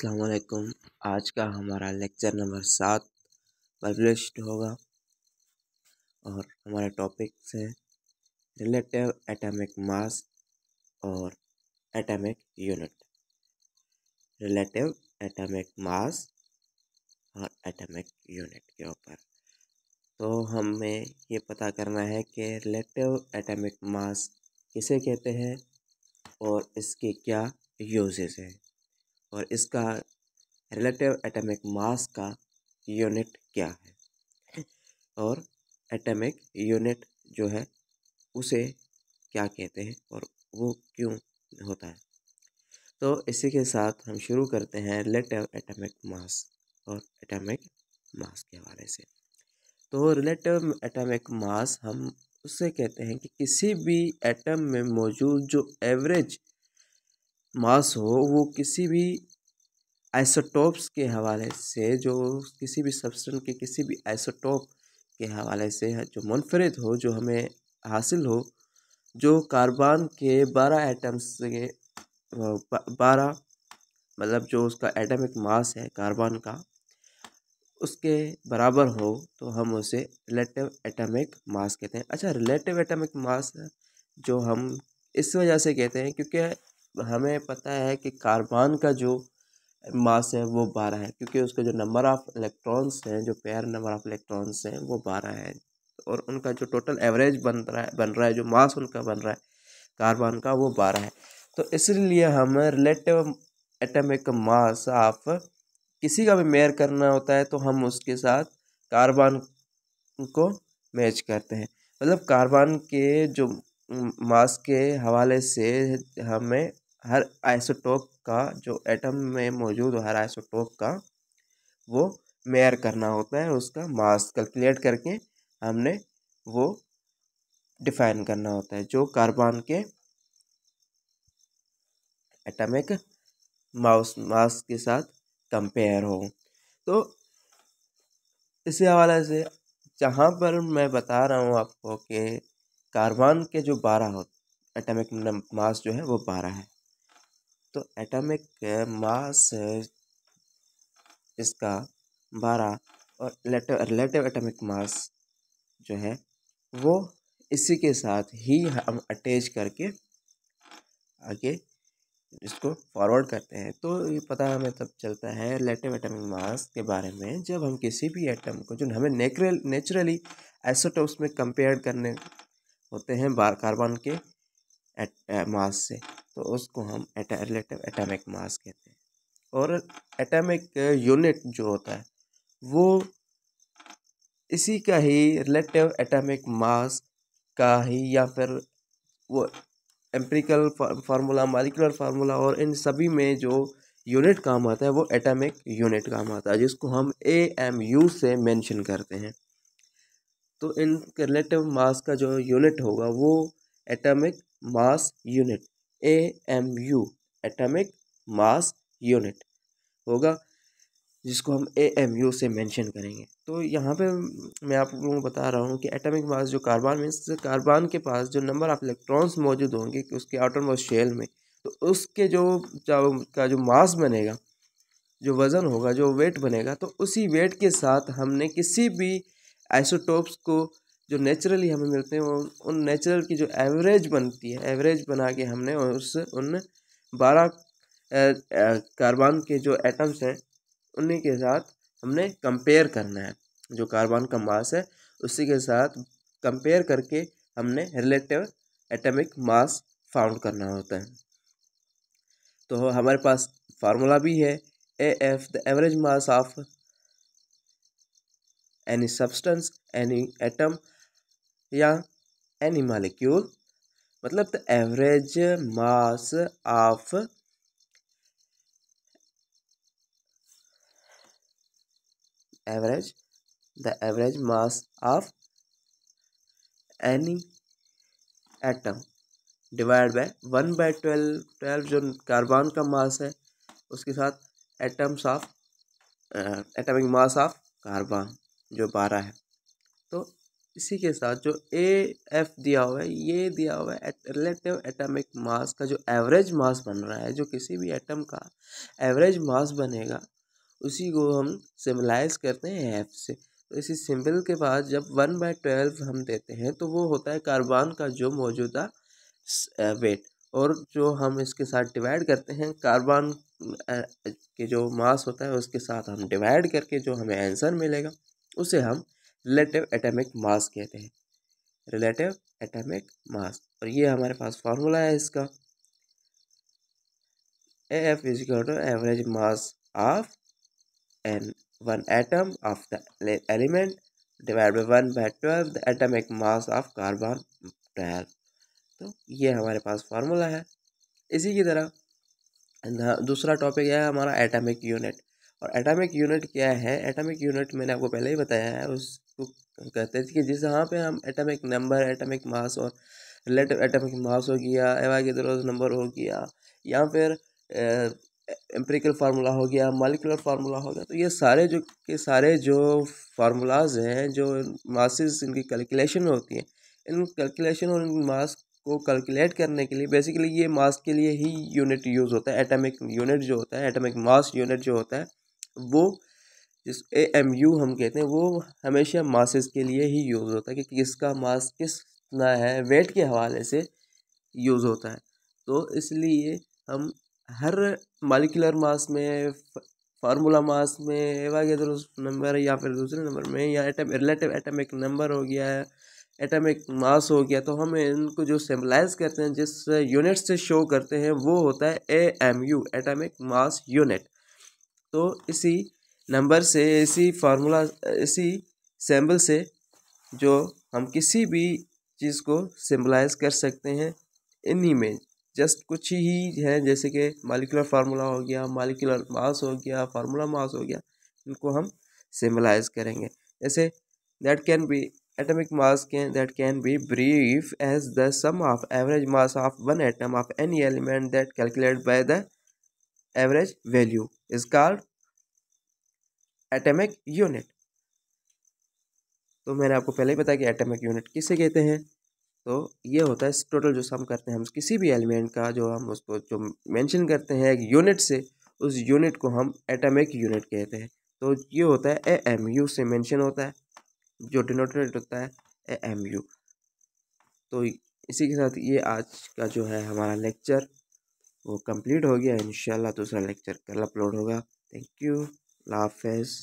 अलकुम आज का हमारा लेक्चर नंबर सात पब्लिश्ड होगा और हमारे टॉपिक्स हैं रिलेटिव एटॉमिक मास और atomic unit relative atomic mass और एटॉमिक यूनिट के ऊपर तो हमें ये पता करना है कि रिलेटिव एटॉमिक मास किसे कहते हैं और इसके क्या यूजेस हैं और इसका रिलेटिव एटॉमिक मास का यूनिट क्या है और एटॉमिक यूनिट जो है उसे क्या कहते हैं और वो क्यों होता है तो इसी के साथ हम शुरू करते हैं रिलेटिव एटॉमिक मास और एटॉमिक मास के हवाले से तो रिलेटिव एटॉमिक मास हम उसे कहते हैं कि किसी भी एटम में मौजूद जो एवरेज मास हो वो किसी भी आइसोटोप्स के हवाले से जो किसी भी सब्सटेंस के किसी भी आइसोटोप के हवाले से जो मुनफरद हो जो हमें हासिल हो जो कार्बन के बारह एटम्स के बारह मतलब जो उसका एटमिक मास है कार्बन का उसके बराबर हो तो हम उसे रिलेटिव एटमिक मास कहते हैं अच्छा रिलेटिव एटमिक मास जो हम इस वजह से कहते हैं क्योंकि हमें पता है कि कार्बन का जो मास है वो बारह है क्योंकि उसका जो नंबर ऑफ़ इलेक्ट्रॉन्स हैं जो पेयर नंबर ऑफ़ इलेक्ट्रॉन्स हैं वो बारह हैं और उनका जो टोटल एवरेज बन रहा है बन रहा है जो मास उनका बन रहा है कार्बन का वो बारह है तो इसलिए हमें रिलेटिव एटमिक मास ऑफ किसी का भी मेयर करना होता है तो हम उसके साथ कार्बन को मैच करते हैं मतलब कार्बन के जो मास के हवाले से हमें हर आइसोटोप का जो एटम में मौजूद हर आइसोटोप का वो मेयर करना होता है उसका मास कैलकुलेट करके हमने वो डिफाइन करना होता है जो कार्बन के एटमिक माउस मास के साथ कंपेयर हो तो इसी हवाले से जहाँ पर मैं बता रहा हूँ आपको कि कार्बन के जो बारह हो एटमिक मास जो है वो बारह है तो एटॉमिक मास eh, eh, इसका बारह और रिलेटिव एटॉमिक मास जो है वो इसी के साथ ही हम अटैच करके आगे इसको फॉरवर्ड करते हैं तो ये पता हमें तब चलता है रिलेटिव एटमिक मास के बारे में जब हम किसी भी एटम को जो हमें नेचुरल नेचुरली एसोटोप्स में कंपेयर करने होते हैं बार कार्बन के एट, मास से तो उसको हम एटा, रिलेटिव एटॉमिक मास कहते हैं और एटॉमिक यूनिट जो होता है वो इसी का ही रिलेटिव एटॉमिक मास का ही या फिर वो एम्प्रिकल फार्मूला मालिकुलर फार्मूला और इन सभी में जो यूनिट काम आता है वो एटॉमिक यूनिट काम आता है जिसको हम ए एम यू से मेंशन करते हैं तो इन रिलेटिव मास का जो यूनिट होगा वो atomic mass unit A M U atomic mass unit होगा जिसको हम ए एम यू से मेंशन करेंगे तो यहाँ पे मैं आप लोगों को बता रहा हूँ कि एटॉमिक मास जो कार्बन मीन्स कार्बन के पास जो नंबर ऑफ इलेक्ट्रॉन्स मौजूद होंगे कि उसके आउटर मोस्ट शेल में तो उसके जो का जो मास बनेगा जो वज़न होगा जो वेट बनेगा तो उसी वेट के साथ हमने किसी भी आइसोटोप्स को जो नेचुरली हमें मिलते हैं वो उन नेचुरल की जो एवरेज बनती है एवरेज बना के हमने उस उन बारह कार्बन के जो एटम्स हैं उन्हीं के साथ हमने कंपेयर करना है जो कार्बन का मास है उसी के साथ कंपेयर करके हमने रिलेटिव एटॉमिक मास फाउंड करना होता है तो हमारे पास फार्मूला भी है A F the average mass of any substance any atom या एनी मालिक्यूल मतलब the average mass of average the average mass of any atom divide by one by twelve twelve जो कार्बन का mass है उसके साथ atoms of atomic mass of carbon जो बारह है तो इसी के साथ जो ए एफ दिया हुआ है ये दिया हुआ है रिलेटिव एटॉमिक मास का जो एवरेज मास बन रहा है जो किसी भी एटम का एवरेज मास बनेगा उसी को हम सिम्बलाइज करते हैं एफ से तो इसी सिंबल के बाद जब वन बाई ट्वेल्व हम देते हैं तो वो होता है कार्बन का जो मौजूदा वेट और जो हम इसके साथ डिवाइड करते हैं कार्बन के जो मास होता है उसके साथ हम डिवाइड करके जो हमें आंसर मिलेगा उसे हम रिलेटिव एटॉमिक मास कहते हैं रिलेटिव एटॉमिक मास और ये हमारे पास फार्मूला है इसका A F is to average mass of an one atom of the element divide by one by twelve the atomic mass of carbon twelve तो ये हमारे पास फार्मूला है इसी की तरह दूसरा टॉपिक है हमारा एटॉमिक यूनिट और एटॉमिक यूनिट क्या है एटॉमिक यूनिट मैंने आपको पहले ही बताया है उसको कहते हैं कि जिस जहाँ पे हम एटॉमिक नंबर एटॉमिक मास और रिलेटिव एटॉमिक मास हो गया एवागेद्रोज नंबर हो गया या फिर एम्प्रिकल फार्मूला हो गया मालिकुलर फार्मूला हो गया तो ये सारे जो के सारे जो फार्मूलाज हैं जो मासेस इनकी कैलकुलेशन होती है इन कैलकुलेशन और इन मास को कैलकुलेट करने के लिए बेसिकली ये मास के लिए ही यूनिट यूज़ होता है एटॉमिक यूनिट जो होता है एटॉमिक मास यूनिट जो होता है वो जिस ए एम यू हम कहते हैं वो हमेशा मासेस के लिए ही यूज़ होता है कि किसका मास कितना है वेट के हवाले से यूज़ होता है तो इसलिए हम हर मालिकुलर मास में फार्मूला मास में वगैरह नंबर या फिर दूसरे नंबर में या एटम रिलेटिव एटमिक नंबर हो गया है एटमिक मास हो गया तो हम इनको जो सिम्बलाइज करते हैं जिस यूनिट से शो करते हैं वो होता है A M U atomic mass unit तो इसी नंबर से इसी फार्मूला इसी सैम्बल से जो हम किसी भी चीज़ को सिम्बलाइज कर सकते हैं इन्हीं में जस्ट कुछ ही है जैसे कि मालिकुलर फार्मूला हो गया मालिकुलर मास हो गया फार्मूला मास हो गया इनको हम सिम्बलाइज करेंगे जैसे that can be atomic mass can that can be brief as the sum of average mass of one atom of any element that calculate by the average value is called atomic unit तो मैंने आपको पहले ही बताया कि atomic unit किसे कहते हैं तो ये होता है टोटल जो सम करते हैं हम किसी भी एलिमेंट का जो हम उसको जो मेंशन करते हैं एक यूनिट से उस यूनिट को हम एटमिक यूनिट कहते हैं तो ये होता है ए एम यू से मेंशन होता है जो डिनोटेड होता है ए एम यू तो इसी के साथ ये आज का जो है हमारा लेक्चर वो कंप्लीट हो गया इंशाल्लाह दूसरा लेक्चर कल अपलोड होगा थैंक यू लाफेज़